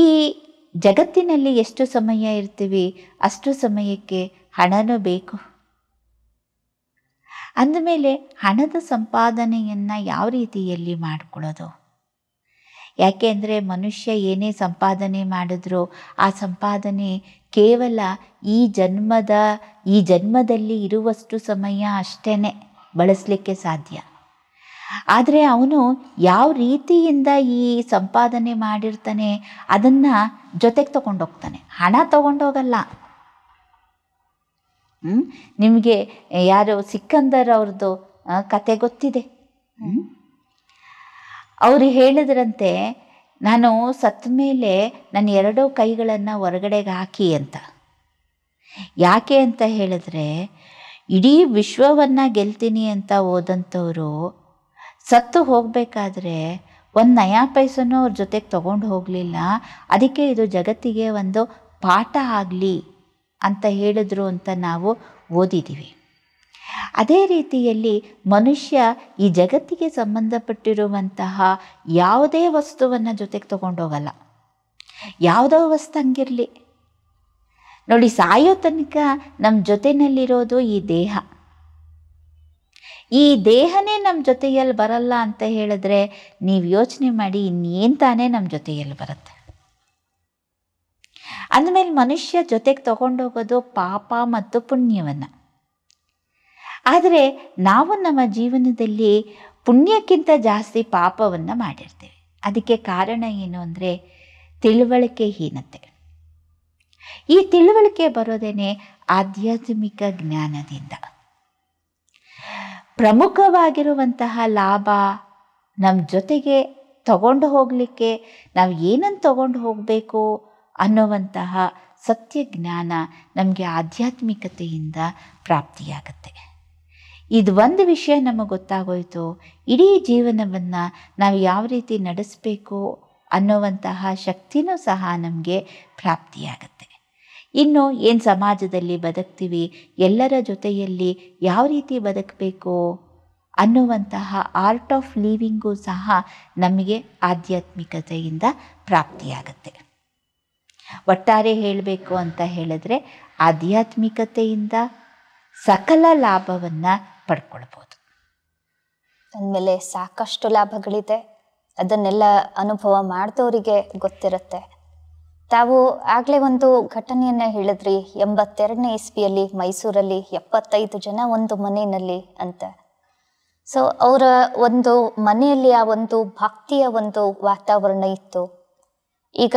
ಈ ಜಗತ್ತಿನಲ್ಲಿ ಎಷ್ಟು ಸಮಯ ಇರ್ತೀವಿ ಅಷ್ಟು ಸಮಯಕ್ಕೆ ಹಣನೂ ಬೇಕು ಅಂದಮೇಲೆ ಹಣದ ಸಂಪಾದನೆಯನ್ನು ಯಾವ ರೀತಿಯಲ್ಲಿ ಮಾಡಿಕೊಳ್ಳೋದು ಯಾಕೆ ಅಂದರೆ ಮನುಷ್ಯ ಏನೇ ಸಂಪಾದನೆ ಮಾಡಿದ್ರೂ ಆ ಸಂಪಾದನೆ ಕೇವಲ ಈ ಜನ್ಮದ ಈ ಜನ್ಮದಲ್ಲಿ ಇರುವಷ್ಟು ಸಮಯ ಅಷ್ಟೇ ಬಳಸಲಿಕ್ಕೆ ಸಾಧ್ಯ ಆದರೆ ಅವನು ಯಾವ ರೀತಿಯಿಂದ ಈ ಸಂಪಾದನೆ ಮಾಡಿರ್ತಾನೆ ಅದನ್ನು ಜೊತೆಗೆ ತಗೊಂಡೋಗ್ತಾನೆ ಹಣ ತಗೊಂಡೋಗಲ್ಲ ಹ್ಞೂ ನಿಮಗೆ ಯಾರು ಸಿಕ್ಕಂದರ್ ಅವ್ರದ್ದು ಕತೆ ಗೊತ್ತಿದೆ ಅವರು ಹೇಳಿದ್ರಂತೆ ನಾನು ಸತ್ತ ಮೇಲೆ ನನ್ನ ಎರಡೂ ಕೈಗಳನ್ನು ಹೊರಗಡೆಗೆ ಹಾಕಿ ಅಂತ ಯಾಕೆ ಅಂತ ಹೇಳಿದ್ರೆ ಇಡೀ ವಿಶ್ವವನ್ನು ಗೆಲ್ತೀನಿ ಅಂತ ಹೋದಂಥವರು ಸತ್ತು ಹೋಗಬೇಕಾದ್ರೆ ಒಂದು ನಯಾ ಪೈಸನೂ ಅವ್ರ ಜೊತೆಗೆ ತೊಗೊಂಡು ಹೋಗಲಿಲ್ಲ ಅದಕ್ಕೆ ಇದು ಜಗತ್ತಿಗೆ ಒಂದು ಪಾಠ ಆಗಲಿ ಅಂತ ಹೇಳಿದ್ರು ಅಂತ ನಾವು ಓದಿದ್ದೀವಿ ಅದೇ ರೀತಿಯಲ್ಲಿ ಮನುಷ್ಯ ಈ ಜಗತ್ತಿಗೆ ಸಂಬಂಧಪಟ್ಟಿರುವಂತಹ ಯಾವುದೇ ವಸ್ತುವನ್ನು ಜೊತೆಗೆ ತೊಗೊಂಡೋಗಲ್ಲ ಯಾವುದೋ ವಸ್ತು ಹಂಗಿರಲಿ ನೋಡಿ ಸಾಯೋ ತನಕ ನಮ್ಮ ಜೊತೆಯಲ್ಲಿರೋದು ಈ ದೇಹ ಈ ದೇಹನೇ ನಮ್ಮ ಜೊತೆಯಲ್ಲಿ ಬರಲ್ಲ ಅಂತ ಹೇಳಿದ್ರೆ ನೀವು ಯೋಚನೆ ಮಾಡಿ ಇನ್ನೇನು ತಾನೇ ನಮ್ಮ ಜೊತೆಯಲ್ಲಿ ಬರುತ್ತೆ ಅಂದಮೇಲೆ ಮನುಷ್ಯ ಜೊತೆಗೆ ತಗೊಂಡೋಗೋದು ಪಾಪ ಮತ್ತು ಪುಣ್ಯವನ್ನು ಆದರೆ ನಾವು ನಮ್ಮ ಜೀವನದಲ್ಲಿ ಪುಣ್ಯಕ್ಕಿಂತ ಜಾಸ್ತಿ ಪಾಪವನ್ನು ಮಾಡಿರ್ತೀವಿ ಅದಕ್ಕೆ ಕಾರಣ ಏನು ಅಂದರೆ ಹೀನತೆ ಈ ತಿಳುವಳಿಕೆ ಬರೋದೇನೆ ಆಧ್ಯಾತ್ಮಿಕ ಜ್ಞಾನದಿಂದ ಪ್ರಮುಖವಾಗಿರುವಂತಹ ಲಾಭ ನಮ್ಮ ಜೊತೆಗೆ ತಗೊಂಡು ಹೋಗಲಿಕ್ಕೆ ನಾವು ಏನನ್ನು ತಗೊಂಡು ಹೋಗಬೇಕು ಅನ್ನುವಂತಹ ಸತ್ಯ ಜ್ಞಾನ ನಮಗೆ ಆಧ್ಯಾತ್ಮಿಕತೆಯಿಂದ ಪ್ರಾಪ್ತಿಯಾಗುತ್ತೆ ಇದು ಒಂದು ವಿಷಯ ನಮಗೆ ಗೊತ್ತಾಗೋಯಿತು ಇಡೀ ಜೀವನವನ್ನು ನಾವು ಯಾವ ರೀತಿ ನಡೆಸಬೇಕು ಅನ್ನುವಂತಹ ಶಕ್ತಿನೂ ಸಹ ನಮಗೆ ಪ್ರಾಪ್ತಿಯಾಗುತ್ತೆ ಇನ್ನು ಏನು ಸಮಾಜದಲ್ಲಿ ಬದುಕ್ತೀವಿ ಎಲ್ಲರ ಜೊತೆಯಲ್ಲಿ ಯಾವ ರೀತಿ ಬದುಕಬೇಕು ಅನ್ನುವಂತಹ ಆರ್ಟ್ ಆಫ್ ಲೀವಿಂಗು ಸಹ ನಮಗೆ ಆಧ್ಯಾತ್ಮಿಕತೆಯಿಂದ ಪ್ರಾಪ್ತಿಯಾಗುತ್ತೆ ಒಟ್ಟಾರೆ ಹೇಳಬೇಕು ಅಂತ ಹೇಳಿದ್ರೆ ಆಧ್ಯಾತ್ಮಿಕತೆಯಿಂದ ಸಕಲ ಲಾಭವನ್ನು ಪಡ್ಕೊಳ್ಬೋದು ಅಂದಮೇಲೆ ಸಾಕಷ್ಟು ಲಾಭಗಳಿದೆ ಅದನ್ನೆಲ್ಲ ಅನುಭವ ಮಾಡಿದವರಿಗೆ ಗೊತ್ತಿರುತ್ತೆ ತಾವು ಆಗಲೇ ಒಂದು ಘಟನೆಯನ್ನ ಹೇಳಿದ್ರಿ ಎಂಬತ್ತೆರಡನೇ ಇಸ್ವಿಯಲ್ಲಿ ಮೈಸೂರಲ್ಲಿ ಎಪ್ಪತ್ತೈದು ಜನ ಒಂದು ಮನೆಯಲ್ಲಿ ಅಂತ ಸೊ ಅವರ ಒಂದು ಮನೆಯಲ್ಲಿ ಆ ಒಂದು ಭಕ್ತಿಯ ಒಂದು ವಾತಾವರಣ ಇತ್ತು ಈಗ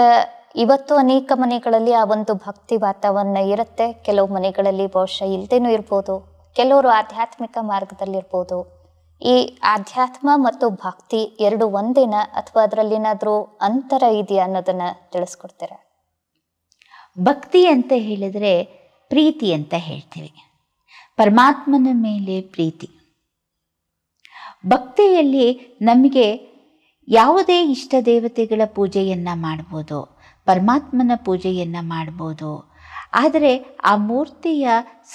ಇವತ್ತು ಅನೇಕ ಮನೆಗಳಲ್ಲಿ ಆ ಒಂದು ಭಕ್ತಿ ವಾತಾವರಣ ಇರುತ್ತೆ ಕೆಲವು ಮನೆಗಳಲ್ಲಿ ಬಹುಶಃ ಇಲ್ದೇನೂ ಇರ್ಬೋದು ಕೆಲವರು ಆಧ್ಯಾತ್ಮಿಕ ಮಾರ್ಗದಲ್ಲಿರ್ಬೋದು ಈ ಆಧ್ಯಾತ್ಮ ಮತ್ತು ಭಕ್ತಿ ಎರಡು ಒಂದೇನ ಅಥವಾ ಅದರಲ್ಲಿ ಏನಾದರೂ ಅಂತರ ಇದೆಯಾ ಅನ್ನೋದನ್ನ ತಿಳಿಸ್ಕೊಡ್ತೀರ ಭಕ್ತಿ ಅಂತ ಹೇಳಿದ್ರೆ ಪ್ರೀತಿ ಅಂತ ಹೇಳ್ತೀವಿ ಪರಮಾತ್ಮನ ಮೇಲೆ ಪ್ರೀತಿ ಭಕ್ತಿಯಲ್ಲಿ ನಮಗೆ ಯಾವುದೇ ಇಷ್ಟ ದೇವತೆಗಳ ಪೂಜೆಯನ್ನು ಮಾಡ್ಬೋದು ಪರಮಾತ್ಮನ ಪೂಜೆಯನ್ನು ಮಾಡ್ಬೋದು ಆದರೆ ಆ ಮೂರ್ತಿಯ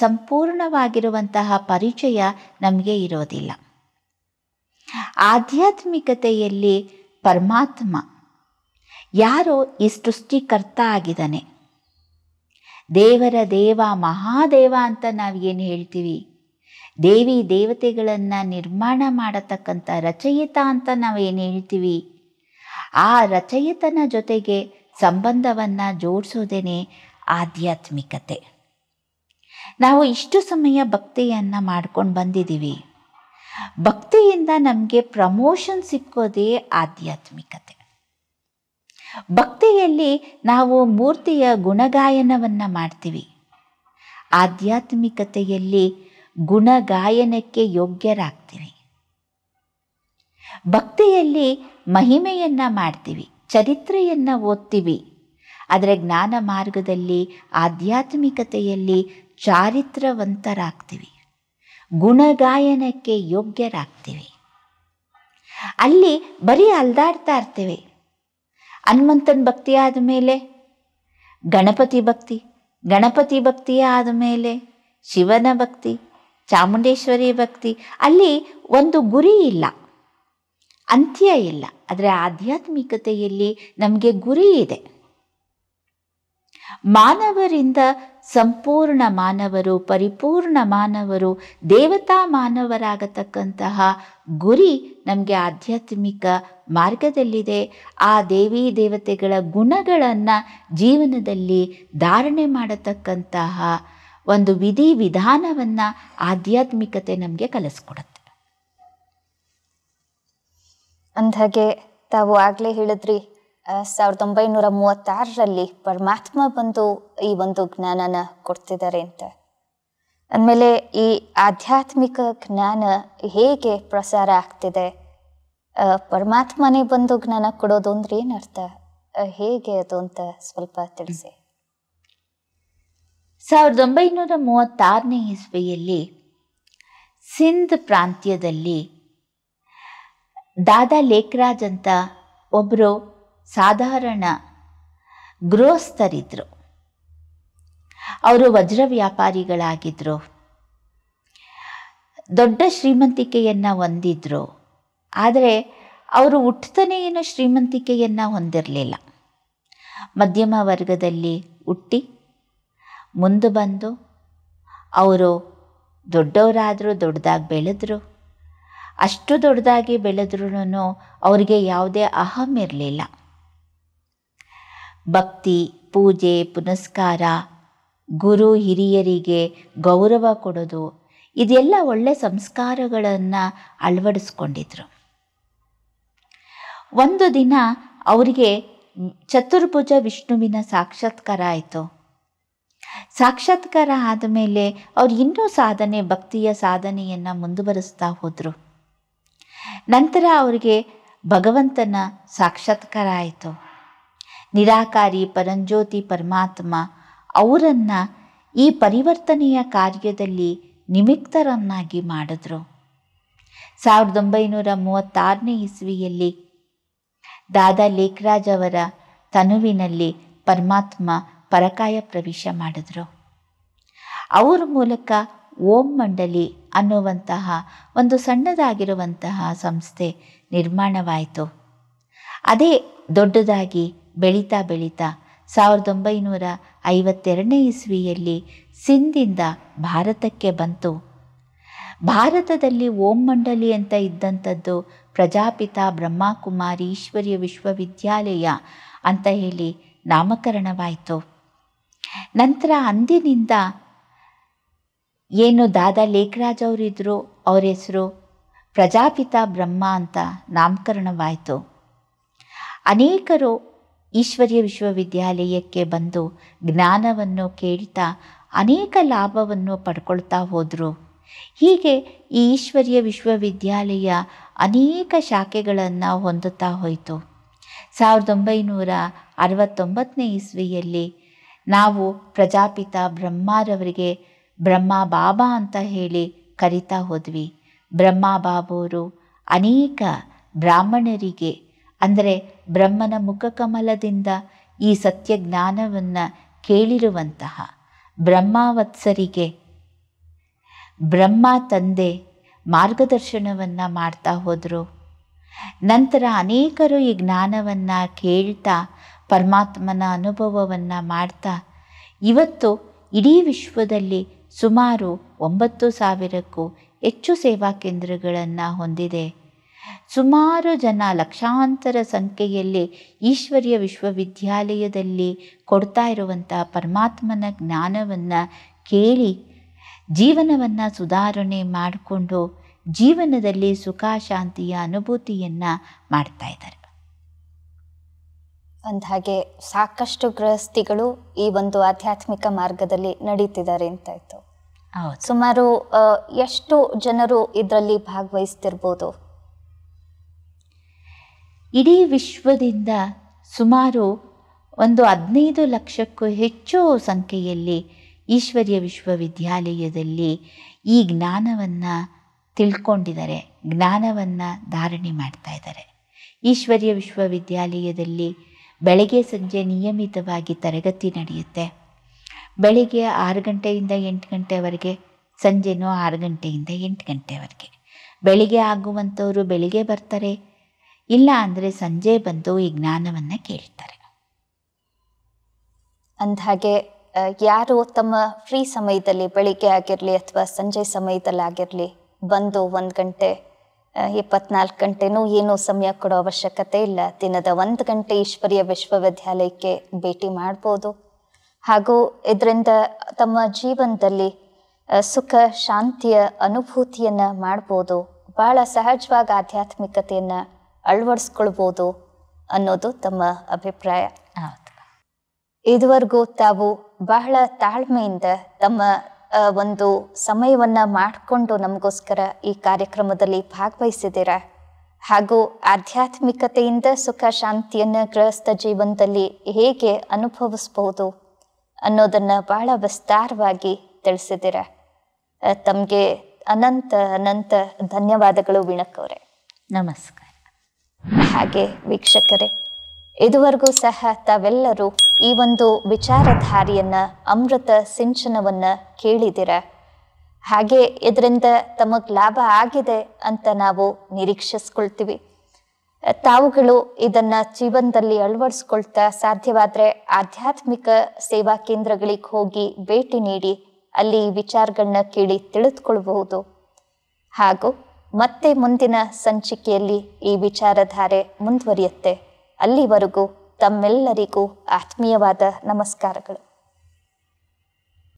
ಸಂಪೂರ್ಣವಾಗಿರುವಂತಹ ಪರಿಚಯ ನಮಗೆ ಇರೋದಿಲ್ಲ ಆಧ್ಯಾತ್ಮಿಕತೆಯಲ್ಲಿ ಪರಮಾತ್ಮ ಯಾರೋ ಈ ಸೃಷ್ಟಿಕರ್ತ ಆಗಿದ್ದಾನೆ ದೇವರ ದೇವ ಮಹಾದೇವ ಅಂತ ನಾವು ಏನು ಹೇಳ್ತೀವಿ ದೇವಿ ದೇವತೆಗಳನ್ನು ನಿರ್ಮಾಣ ಮಾಡತಕ್ಕಂಥ ರಚಯಿತ ಅಂತ ನಾವು ಏನು ಹೇಳ್ತೀವಿ ಆ ರಚಯಿತನ ಜೊತೆಗೆ ಸಂಬಂಧವನ್ನು ಜೋಡಿಸೋದೇನೆ ಆಧ್ಯಾತ್ಮಿಕತೆ ನಾವು ಇಷ್ಟು ಸಮಯ ಭಕ್ತಿಯನ್ನು ಮಾಡ್ಕೊಂಡು ಬಂದಿದ್ದೀವಿ ಭಕ್ತಿಯಿಂದ ನಮಗೆ ಪ್ರಮೋಷನ್ ಸಿಕ್ಕೋದೇ ಆಧ್ಯಾತ್ಮಿಕತೆ ಭಕ್ತಿಯಲ್ಲಿ ನಾವು ಮೂರ್ತಿಯ ಗುಣಗಾಯನವನ್ನು ಮಾಡ್ತೀವಿ ಆಧ್ಯಾತ್ಮಿಕತೆಯಲ್ಲಿ ಗುಣಗಾಯನಕ್ಕೆ ಯೋಗ್ಯರಾಗ್ತೀವಿ ಭಕ್ತಿಯಲ್ಲಿ ಮಹಿಮೆಯನ್ನು ಮಾಡ್ತೀವಿ ಚರಿತ್ರೆಯನ್ನು ಓದ್ತೀವಿ ಆದರೆ ಜ್ಞಾನ ಮಾರ್ಗದಲ್ಲಿ ಆಧ್ಯಾತ್ಮಿಕತೆಯಲ್ಲಿ ಚಾರಿತ್ರವಂತರಾಗ್ತೀವಿ ಗುಣಗಾಯನಕ್ಕೆ ಯೋಗ್ಯರಾಗ್ತೀವಿ ಅಲ್ಲಿ ಬರೀ ಅಲ್ದಾಡ್ತಾ ಇರ್ತೀವಿ ಹನುಮಂತನ ಭಕ್ತಿ ಆದಮೇಲೆ ಗಣಪತಿ ಭಕ್ತಿ ಗಣಪತಿ ಆದ ಆದಮೇಲೆ ಶಿವನ ಭಕ್ತಿ ಚಾಮುಂಡೇಶ್ವರಿ ಭಕ್ತಿ ಅಲ್ಲಿ ಒಂದು ಗುರಿ ಇಲ್ಲ ಅಂತ್ಯ ಇಲ್ಲ ಆದರೆ ಆಧ್ಯಾತ್ಮಿಕತೆಯಲ್ಲಿ ನಮಗೆ ಗುರಿ ಇದೆ ಮಾನವರಿಂದ ಸಂಪೂರ್ಣ ಮಾನವರು ಪರಿಪೂರ್ಣ ಮಾನವರು ದೇವತಾ ಮಾನವರಾಗತಕ್ಕಂತಹ ಗುರಿ ನಮಗೆ ಆಧ್ಯಾತ್ಮಿಕ ಮಾರ್ಗದಲ್ಲಿದೆ ಆ ದೇವಿ ದೇವತೆಗಳ ಗುಣಗಳನ್ನು ಜೀವನದಲ್ಲಿ ಧಾರಣೆ ಮಾಡತಕ್ಕಂತಹ ಒಂದು ವಿಧಿ ವಿಧಾನವನ್ನು ಆಧ್ಯಾತ್ಮಿಕತೆ ನಮಗೆ ಕಲಿಸ್ಕೊಡುತ್ತೆ ಅಂದಾಗೆ ತಾವು ಆಗಲೇ ಹೇಳಿದ್ರಿ ಸಾವಿರದ ಒಂಬೈನೂರ ಮೂವತ್ತಾರರಲ್ಲಿ ಪರಮಾತ್ಮ ಬಂದು ಈ ಒಂದು ಜ್ಞಾನನ ಕೊಡ್ತಿದ್ದಾರೆ ಅಂತ ಅಂದಮೇಲೆ ಈ ಆಧ್ಯಾತ್ಮಿಕ ಜ್ಞಾನ ಹೇಗೆ ಪ್ರಸಾರ ಆಗ್ತಿದೆ ಪರಮಾತ್ಮನೇ ಬಂದು ಜ್ಞಾನ ಕೊಡೋದು ಅಂದ್ರೆ ಏನರ್ಥ ಹೇಗೆ ಅದು ಅಂತ ಸ್ವಲ್ಪ ತಿಳಿಸಿ ಸಾವಿರದ ಒಂಬೈನೂರ ಮೂವತ್ತಾರನೇ ಇಸ್ವಿಯಲ್ಲಿ ಸಿಂಧ್ ಪ್ರಾಂತ್ಯದಲ್ಲಿ ದಾದಾ ಲೇಖರಾಜ್ ಅಂತ ಒಬ್ಬರು ಸಾಧಾರಣ ಗೃಹಸ್ಥರಿದ್ದರು ಅವರು ವಜ್ರ ವ್ಯಾಪಾರಿಗಳಾಗಿದ್ದರು ದೊಡ್ಡ ಶ್ರೀಮಂತಿಕೆಯನ್ನು ಹೊಂದಿದ್ರು ಆದರೆ ಅವರು ಹುಟ್ಟತನೆಯನ್ನು ಶ್ರೀಮಂತಿಕೆಯನ್ನು ಹೊಂದಿರಲಿಲ್ಲ ಮಧ್ಯಮ ವರ್ಗದಲ್ಲಿ ಹುಟ್ಟಿ ಮುಂದೆ ಬಂದು ಅವರು ದೊಡ್ಡವರಾದರೂ ದೊಡ್ಡದಾಗಿ ಬೆಳೆದ್ರು ಅಷ್ಟು ದೊಡ್ಡದಾಗಿ ಬೆಳೆದ್ರೂ ಅವರಿಗೆ ಯಾವುದೇ ಅಹಂ ಇರಲಿಲ್ಲ ಭಕ್ತಿ ಪೂಜೆ ಪುನಸ್ಕಾರ ಗುರು ಹಿರಿಯರಿಗೆ ಗೌರವ ಕೊಡೋದು ಇದೆಲ್ಲ ಒಳ್ಳೆ ಸಂಸ್ಕಾರಗಳನ್ನು ಅಳವಡಿಸ್ಕೊಂಡಿದ್ರು ಒಂದು ದಿನ ಅವರಿಗೆ ಚತುರ್ಭುಜ ವಿಷ್ಣುವಿನ ಸಾಕ್ಷಾತ್ಕಾರ ಆಯಿತು ಸಾಕ್ಷಾತ್ಕಾರ ಆದಮೇಲೆ ಅವ್ರು ಇನ್ನೂ ಸಾಧನೆ ಭಕ್ತಿಯ ಸಾಧನೆಯನ್ನು ಮುಂದುವರಿಸ್ತಾ ಹೋದರು ನಂತರ ಅವರಿಗೆ ಭಗವಂತನ ಸಾಕ್ಷಾತ್ಕಾರ ಆಯಿತು ನಿರಾಕಾರಿ ಪರಂಜ್ಯೋತಿ ಪರಮಾತ್ಮ ಅವರನ್ನು ಈ ಪರಿವರ್ತನೆಯ ಕಾರ್ಯದಲ್ಲಿ ನಿಮಿಕ್ತರನ್ನಾಗಿ ಮಾಡಿದ್ರು ಸಾವಿರದ ಒಂಬೈನೂರ ಮೂವತ್ತಾರನೇ ಇಸ್ವಿಯಲ್ಲಿ ದಾದಾ ಲೇಖರಾಜ್ ಅವರ ತನುವಿನಲ್ಲಿ ಪರಮಾತ್ಮ ಪರಕಾಯ ಪ್ರವೇಶ ಮಾಡಿದ್ರು ಅವರ ಮೂಲಕ ಓಂ ಮಂಡಲಿ ಅನ್ನುವಂತಹ ಒಂದು ಸಣ್ಣದಾಗಿರುವಂತಹ ಸಂಸ್ಥೆ ನಿರ್ಮಾಣವಾಯಿತು ಅದೇ ದೊಡ್ಡದಾಗಿ ಬೆಳೀತಾ ಬೆಳೀತಾ ಸಾವಿರದ ಒಂಬೈನೂರ ಐವತ್ತೆರಡನೇ ಇಸ್ವಿಯಲ್ಲಿ ಸಿಂಧಿಂದ ಭಾರತಕ್ಕೆ ಬಂತು ಭಾರತದಲ್ಲಿ ಓಂ ಮಂಡಲಿ ಅಂತ ಇದ್ದಂಥದ್ದು ಪ್ರಜಾಪಿತ ಬ್ರಹ್ಮಕುಮಾರಿ ಈಶ್ವರ್ಯ ವಿಶ್ವವಿದ್ಯಾಲಯ ಅಂತ ಹೇಳಿ ನಾಮಕರಣವಾಯಿತು ನಂತರ ಅಂದಿನಿಂದ ಏನು ದಾದಾ ಲೇಖರಾಜ್ ಅವರಿದ್ದರು ಅವ್ರ ಹೆಸರು ಪ್ರಜಾಪಿತ ಬ್ರಹ್ಮ ಅಂತ ನಾಮಕರಣವಾಯಿತು ಅನೇಕರು ಈಶ್ವರ್ಯ ವಿಶ್ವವಿದ್ಯಾಲಯಕ್ಕೆ ಬಂದು ಜ್ಞಾನವನ್ನು ಕೇಳ್ತಾ ಅನೇಕ ಲಾಭವನ್ನು ಪಡ್ಕೊಳ್ತಾ ಹೋದರು ಹೀಗೆ ಈ ಈಶ್ವರ್ಯ ವಿಶ್ವವಿದ್ಯಾಲಯ ಅನೇಕ ಶಾಖೆಗಳನ್ನು ಹೊಂದುತ್ತಾ ಹೋಯಿತು ಸಾವಿರದ ಒಂಬೈನೂರ ಅರವತ್ತೊಂಬತ್ತನೇ ಇಸ್ವಿಯಲ್ಲಿ ನಾವು ಪ್ರಜಾಪಿತ ಬ್ರಹ್ಮಾರವರಿಗೆ ಬ್ರಹ್ಮ ಬಾಬಾ ಅಂತ ಹೇಳಿ ಕರಿತಾ ಹೋದ್ವಿ ಬ್ರಹ್ಮ ಬಾಬೋರು ಅನೇಕ ಬ್ರಾಹ್ಮಣರಿಗೆ ಅಂದರೆ ಬ್ರಹ್ಮನ ಮುಖಕಮಲದಿಂದ ಈ ಸತ್ಯ ಜ್ಞಾನವನ್ನು ಕೇಳಿರುವಂತಹ ಬ್ರಹ್ಮಾವತ್ಸರಿಗೆ ಬ್ರಹ್ಮ ತಂದೆ ಮಾರ್ಗದರ್ಶನವನ್ನು ಮಾಡ್ತಾ ಹೋದರು ನಂತರ ಅನೇಕರು ಈ ಜ್ಞಾನವನ್ನು ಕೇಳ್ತಾ ಪರಮಾತ್ಮನ ಅನುಭವವನ್ನು ಮಾಡ್ತಾ ಇವತ್ತು ಇಡೀ ವಿಶ್ವದಲ್ಲಿ ಸುಮಾರು ಒಂಬತ್ತು ಸಾವಿರಕ್ಕೂ ಹೆಚ್ಚು ಸೇವಾ ಕೇಂದ್ರಗಳನ್ನು ಹೊಂದಿದೆ ಸುಮಾರು ಜನ ಲಕ್ಷಾಂತರ ಸಂಖ್ಯೆಯಲ್ಲಿ ಈಶ್ವರ್ಯ ವಿಶ್ವವಿದ್ಯಾಲಯದಲ್ಲಿ ಕೊಡ್ತಾ ಇರುವಂಥ ಪರಮಾತ್ಮನ ಜ್ಞಾನವನ್ನು ಕೇಳಿ ಜೀವನವನ್ನು ಸುಧಾರಣೆ ಮಾಡಿಕೊಂಡು ಜೀವನದಲ್ಲಿ ಸುಖ ಶಾಂತಿಯ ಅನುಭೂತಿಯನ್ನು ಮಾಡ್ತಾ ಇದ್ದಾರೆ ಅಂದಹಾಗೆ ಸಾಕಷ್ಟು ಗೃಹಸ್ಥಿಗಳು ಈ ಒಂದು ಆಧ್ಯಾತ್ಮಿಕ ಮಾರ್ಗದಲ್ಲಿ ನಡೀತಿದ್ದಾರೆ ಅಂತ ಇತ್ತು ಸುಮಾರು ಎಷ್ಟು ಜನರು ಇದರಲ್ಲಿ ಭಾಗವಹಿಸ್ತಿರ್ಬೋದು ಇಡೀ ವಿಶ್ವದಿಂದ ಸುಮಾರು ಒಂದು ಹದಿನೈದು ಲಕ್ಷಕ್ಕೂ ಹೆಚ್ಚು ಸಂಖ್ಯೆಯಲ್ಲಿ ಈಶ್ವರ್ಯ ವಿಶ್ವವಿದ್ಯಾಲಯದಲ್ಲಿ ಈ ಜ್ಞಾನವನ್ನು ತಿಳ್ಕೊಂಡಿದ್ದಾರೆ ಜ್ಞಾನವನ್ನು ಧಾರಣೆ ಮಾಡ್ತಾ ಇದ್ದಾರೆ ಈಶ್ವರ್ಯ ವಿಶ್ವವಿದ್ಯಾಲಯದಲ್ಲಿ ಬೆಳಗ್ಗೆ ಸಂಜೆ ನಿಯಮಿತವಾಗಿ ತರಗತಿ ನಡೆಯುತ್ತೆ ಬೆಳಿಗ್ಗೆ ಆರು ಗಂಟೆಯಿಂದ ಎಂಟು ಗಂಟೆವರೆಗೆ ಸಂಜೆನೂ ಆರು ಗಂಟೆಯಿಂದ ಎಂಟು ಗಂಟೆವರೆಗೆ ಬೆಳಿಗ್ಗೆ ಆಗುವಂಥವರು ಬೆಳಿಗ್ಗೆ ಬರ್ತಾರೆ ಇಲ್ಲ ಅಂದರೆ ಸಂಜೆ ಬಂದು ಈ ಜ್ಞಾನವನ್ನು ಕೇಳ್ತಾರೆ ಅಂದಹಾಗೆ ಯಾರು ತಮ್ಮ ಫ್ರೀ ಸಮಯದಲ್ಲಿ ಬೆಳಿಗ್ಗೆ ಆಗಿರಲಿ ಅಥವಾ ಸಂಜೆ ಸಮಯದಲ್ಲಿ ಆಗಿರಲಿ ಬಂದು ಒಂದು ಗಂಟೆ ಇಪ್ಪತ್ನಾಲ್ಕು ಗಂಟೆನೂ ಏನೂ ಸಮಯ ಕೊಡೋ ಅವಶ್ಯಕತೆ ಇಲ್ಲ ದಿನದ ಒಂದು ಗಂಟೆ ಈಶ್ವರ್ಯ ವಿಶ್ವವಿದ್ಯಾಲಯಕ್ಕೆ ಭೇಟಿ ಮಾಡ್ಬೋದು ಹಾಗೂ ಇದರಿಂದ ತಮ್ಮ ಜೀವನದಲ್ಲಿ ಸುಖ ಶಾಂತಿಯ ಅನುಭೂತಿಯನ್ನು ಮಾಡ್ಬೋದು ಬಹಳ ಸಹಜವಾಗಿ ಆಧ್ಯಾತ್ಮಿಕತೆಯನ್ನು ಅಳವಡಿಸ್ಕೊಳ್ಬೋದು ಅನ್ನೋದು ತಮ್ಮ ಅಭಿಪ್ರಾಯ ಇದುವರೆಗೂ ತಾವು ಬಹಳ ತಾಳ್ಮೆಯಿಂದ ತಮ್ಮ ಒಂದು ಸಮಯವನ್ನ ಮಾಡಿಕೊಂಡು ನಮಗೋಸ್ಕರ ಈ ಕಾರ್ಯಕ್ರಮದಲ್ಲಿ ಭಾಗವಹಿಸಿದ್ದೀರಾ ಹಾಗೂ ಆಧ್ಯಾತ್ಮಿಕತೆಯಿಂದ ಸುಖ ಶಾಂತಿಯನ್ನು ಗೃಹಸ್ಥ ಜೀವನದಲ್ಲಿ ಹೇಗೆ ಅನುಭವಿಸ್ಬೋದು ಅನ್ನೋದನ್ನು ಬಹಳ ವಿಸ್ತಾರವಾಗಿ ತಿಳಿಸಿದ್ದೀರ ತಮಗೆ ಅನಂತ ಅನಂತ ಧನ್ಯವಾದಗಳು ವಿಣಕ್ಕವ್ರೆ ನಮಸ್ಕಾರ ಹಾಗೆ ವೀಕ್ಷಕರೇ ಇದುವರೆಗೂ ಸಹ ತಾವೆಲ್ಲರೂ ಈ ಒಂದು ವಿಚಾರಧಾರಿಯನ್ನ ಅಮೃತ ಸಿಂಚನವನ್ನ ಕೇಳಿದಿರ ಹಾಗೆ ಇದರಿಂದ ತಮಗ್ ಲಾಭ ಆಗಿದೆ ಅಂತ ನಾವು ನಿರೀಕ್ಷಿಸ್ಕೊಳ್ತೀವಿ ತಾವುಗಳು ಇದನ್ನ ಜೀವನದಲ್ಲಿ ಅಳವಡಿಸ್ಕೊಳ್ತಾ ಸಾಧ್ಯವಾದ್ರೆ ಆಧ್ಯಾತ್ಮಿಕ ಸೇವಾ ಕೇಂದ್ರಗಳಿಗೆ ಹೋಗಿ ಭೇಟಿ ನೀಡಿ ಅಲ್ಲಿ ವಿಚಾರಗಳನ್ನ ಕೇಳಿ ತಿಳಿದುಕೊಳ್ಬಹುದು ಹಾಗೂ ಮತ್ತೆ ಮುಂದಿನ ಸಂಚಿಕೆಯಲ್ಲಿ ಈ ವಿಚಾರಧಾರೆ ಮುಂದುವರಿಯುತ್ತೆ ಅಲ್ಲಿವರೆಗೂ ತಮ್ಮೆಲ್ಲರಿಗೂ ಆತ್ಮೀಯವಾದ ನಮಸ್ಕಾರಗಳು